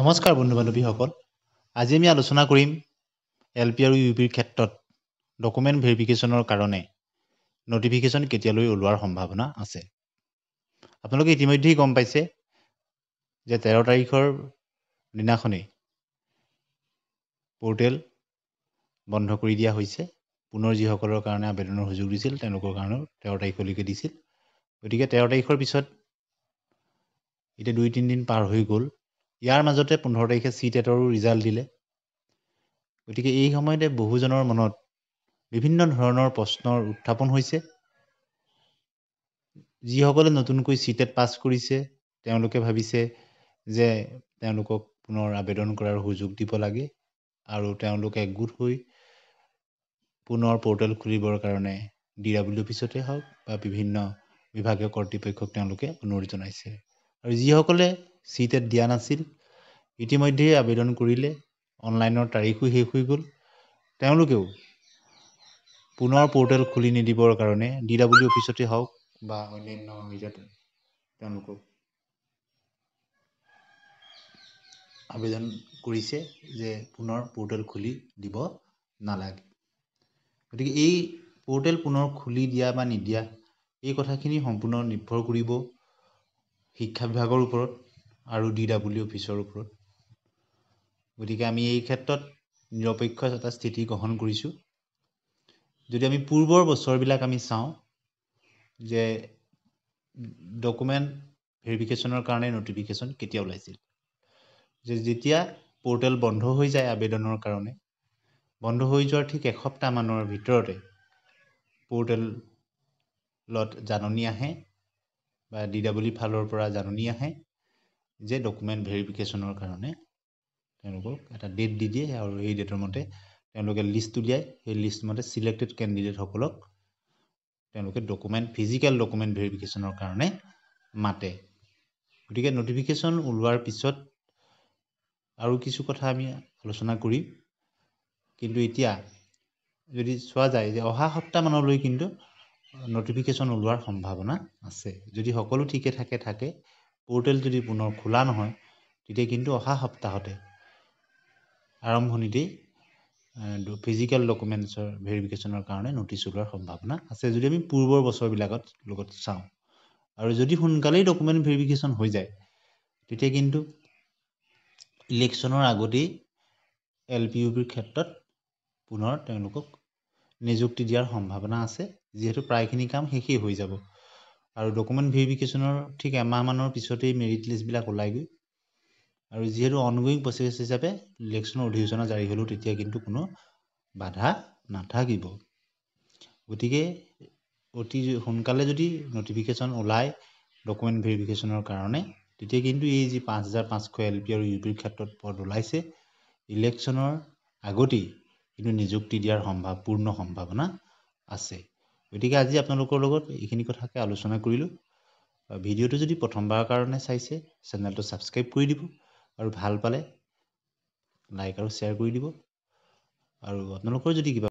নমস্কাৰ বন্ধু বান্ধৱীসকল আজি আমি আলোচনা কৰিম এল পি আৰু ইউ পিৰ ক্ষেত্ৰত ডকুমেণ্ট ভেৰিফিকেশ্যনৰ কাৰণে নটিফিকেশ্যন কেতিয়ালৈ ওলোৱাৰ সম্ভাৱনা আছে আপোনালোকে ইতিমধ্যেই গম পাইছে যে তেৰ তাৰিখৰ দিনাখনেই পৰ্টেল বন্ধ কৰি দিয়া হৈছে পুনৰ যিসকলৰ কাৰণে আবেদনৰ সুযোগ দিছিল তেওঁলোকৰ কাৰণেও তেৰ তাৰিখলৈকে দিছিল গতিকে তেৰ তাৰিখৰ পিছত এতিয়া দুই তিনিদিন পাৰ হৈ গ'ল ইয়াৰ মাজতে পোন্ধৰ তাৰিখে চি টেটৰো ৰিজাল্ট দিলে গতিকে এই সময়তে বহুজনৰ মনত বিভিন্ন ধৰণৰ প্ৰশ্নৰ উত্থাপন হৈছে যিসকলে নতুনকৈ চি টেট e পাছ কৰিছে তেওঁলোকে ভাবিছে যে তেওঁলোকক পুনৰ আবেদন কৰাৰ সুযোগ দিব লাগে আৰু তেওঁলোকে একগোট হৈ পুনৰ পৰ্টেল খুলিবৰ কাৰণে ডি ডাব্লিউ অফিচতে হওক বা বিভিন্ন বিভাগীয় কৰ্তৃপক্ষক তেওঁলোকে অনুৰোধ জনাইছে আৰু যিসকলে চি টেট দিয়া নাছিল ইতিমধ্যে আবেদন কৰিলে অনলাইনৰ তাৰিখো শেষ হৈ গ'ল তেওঁলোকেও পুনৰ পৰ্টেল খুলি নিদিবৰ কাৰণে ডি ডাব্লিউ অফিচতে হওক বা অন্যান্য মিডিয়াতে তেওঁলোকক আবেদন কৰিছে যে পুনৰ পৰ্টেল খুলি দিব নালাগে গতিকে এই পৰ্টেল পুনৰ খুলি দিয়া বা নিদিয়া এই কথাখিনি সম্পূৰ্ণ নিৰ্ভৰ কৰিব শিক্ষা বিভাগৰ ওপৰত আৰু ডি ডাব্লিউ অফিচৰ ওপৰত গতিকে আমি এই ক্ষেত্ৰত নিৰপেক্ষ এটা স্থিতি গ্ৰহণ কৰিছোঁ যদি আমি পূৰ্বৰ বছৰবিলাক আমি চাওঁ যে ডকুমেণ্ট ভেৰিফিকেশ্যনৰ কাৰণে নটিফিকেশ্যন কেতিয়া ওলাইছিল যে যেতিয়া পৰ্টেল বন্ধ হৈ যায় আবেদনৰ কাৰণে বন্ধ হৈ যোৱাৰ ঠিক এসপ্তাহমানৰ ভিতৰতে পৰ্টেলত জাননী আহে বা ডি ডাব্লিউ ফালৰ পৰা জাননী আহে যে ডকুমেণ্ট ভেৰিফিকেশ্যনৰ কাৰণে তেওঁলোকক এটা ডেট দি দিয়ে আৰু সেই ডেটৰ মতে তেওঁলোকে লিষ্ট উলিয়াই সেই লিষ্ট মতে চিলেক্টেড কেণ্ডিডেটসকলক তেওঁলোকে ডকুমেণ্ট ফিজিকেল ডকুমেণ্ট ভেৰিফিকেশ্যনৰ কাৰণে মাতে গতিকে নটিফিকেশ্যন ওলোৱাৰ পিছত আৰু কিছু কথা আমি আলোচনা কৰিম কিন্তু এতিয়া যদি চোৱা যায় যে অহা সপ্তাহমানলৈ কিন্তু নটিফিকেশ্যন ওলোৱাৰ সম্ভাৱনা আছে যদি সকলো ঠিকে থাকে থাকে পৰ্টেল যদি পুনৰ খোলা নহয় তেতিয়া কিন্তু অহা সপ্তাহতে আৰম্ভণিতেই ফিজিকেল ডকুমেণ্টছৰ ভেৰিফিকেশ্যনৰ কাৰণে নটিছ ওলোৱাৰ সম্ভাৱনা আছে যদি আমি পূৰ্বৰ বছৰবিলাকত লগত চাওঁ আৰু যদি সোনকালেই ডকুমেণ্ট ভেৰিফিকেশ্যন হৈ যায় তেতিয়া কিন্তু ইলেকশ্যনৰ আগতেই এল পি ইউ পিৰ ক্ষেত্ৰত পুনৰ তেওঁলোকক নিযুক্তি দিয়াৰ সম্ভাৱনা আছে যিহেতু প্ৰায়খিনি কাম শেষেই হৈ যাব আৰু ডকুমেণ্ট ভেৰিফিকেশ্যনৰ ঠিক এমাহমানৰ পিছতেই মেৰিট লিষ্টবিলাক ওলাইগৈ আৰু যিহেতু অনগয়িং প্ৰচেছ হিচাপে ইলেকশ্যনৰ অধিসূচনা জাৰি হ'লেও তেতিয়া কিন্তু কোনো বাধা নাথাকিব গতিকে অতি সোনকালে যদি নটিফিকেশ্যন ওলায় ডকুমেণ্ট ভেৰিফিকেশ্যনৰ কাৰণে তেতিয়া কিন্তু এই যি পাঁচ হাজাৰ পাঁচশ এল পি আৰু ইউ পিৰ ক্ষেত্ৰত পদ ওলাইছে ইলেকশ্যনৰ আগতেই কিন্তু নিযুক্তি দিয়াৰ সম্ভাৱ পূৰ্ণ সম্ভাৱনা আছে গতিকে আজি আপোনালোকৰ লগত এইখিনি কথাকে আলোচনা কৰিলোঁ ভিডিঅ'টো যদি প্ৰথমবাৰৰ কাৰণে চাইছে চেনেলটো ছাবস্ক্ৰাইব কৰি দিব আৰু ভাল পালে লাইক আৰু শ্বেয়াৰ কৰি দিব আৰু আপোনালোকৰ যদি কিবা